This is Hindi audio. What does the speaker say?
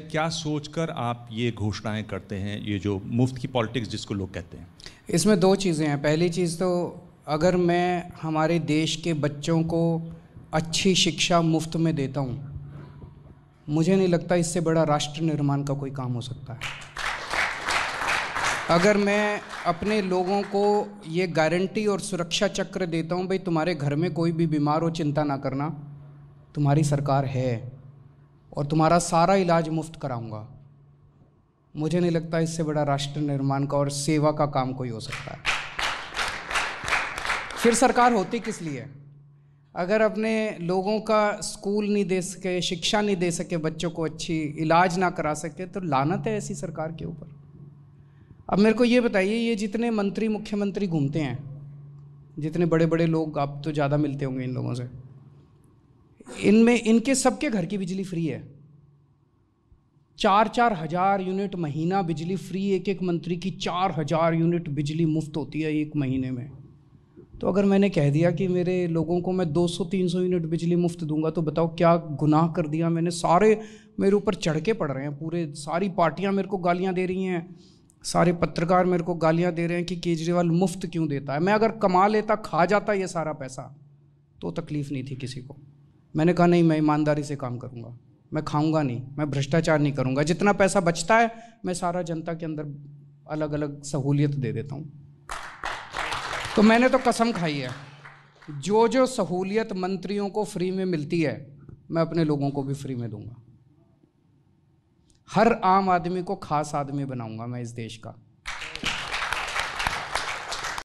क्या सोचकर आप ये घोषणाएं करते हैं ये जो मुफ्त की पॉलिटिक्स जिसको लोग कहते हैं इसमें दो चीज़ें हैं पहली चीज़ तो अगर मैं हमारे देश के बच्चों को अच्छी शिक्षा मुफ्त में देता हूँ मुझे नहीं लगता इससे बड़ा राष्ट्र निर्माण का कोई काम हो सकता है अगर मैं अपने लोगों को ये गारंटी और सुरक्षा चक्र देता हूँ भाई तुम्हारे घर में कोई भी बीमार हो चिंता ना करना तुम्हारी सरकार है और तुम्हारा सारा इलाज मुफ्त कराऊंगा मुझे नहीं लगता इससे बड़ा राष्ट्र निर्माण का और सेवा का काम कोई हो सकता है फिर सरकार होती किस लिए अगर अपने लोगों का स्कूल नहीं दे सके शिक्षा नहीं दे सके बच्चों को अच्छी इलाज ना करा सके तो लानत है ऐसी सरकार के ऊपर अब मेरे को ये बताइए ये जितने मंत्री मुख्यमंत्री घूमते हैं जितने बड़े बड़े लोग आप तो ज़्यादा मिलते होंगे इन लोगों से इनमें इनके सबके घर की बिजली फ्री है चार चार हजार यूनिट महीना बिजली फ्री एक एक मंत्री की चार हजार यूनिट बिजली मुफ्त होती है एक महीने में तो अगर मैंने कह दिया कि मेरे लोगों को मैं 200-300 यूनिट बिजली मुफ्त दूंगा तो बताओ क्या गुनाह कर दिया मैंने सारे मेरे ऊपर चढ़ के पड़ रहे हैं पूरे सारी पार्टियां मेरे को गालियां दे रही हैं सारे पत्रकार मेरे को गालियां दे रहे हैं कि केजरीवाल मुफ्त क्यों देता है मैं अगर कमा लेता खा जाता ये सारा पैसा तो तकलीफ़ नहीं थी किसी को मैंने कहा नहीं मैं ईमानदारी से काम करूँगा मैं खाऊंगा नहीं मैं भ्रष्टाचार नहीं करूँगा जितना पैसा बचता है मैं सारा जनता के अंदर अलग अलग सहूलियत दे देता हूँ तो मैंने तो कसम खाई है जो जो सहूलियत मंत्रियों को फ्री में मिलती है मैं अपने लोगों को भी फ्री में दूंगा हर आम आदमी को खास आदमी बनाऊंगा मैं इस देश का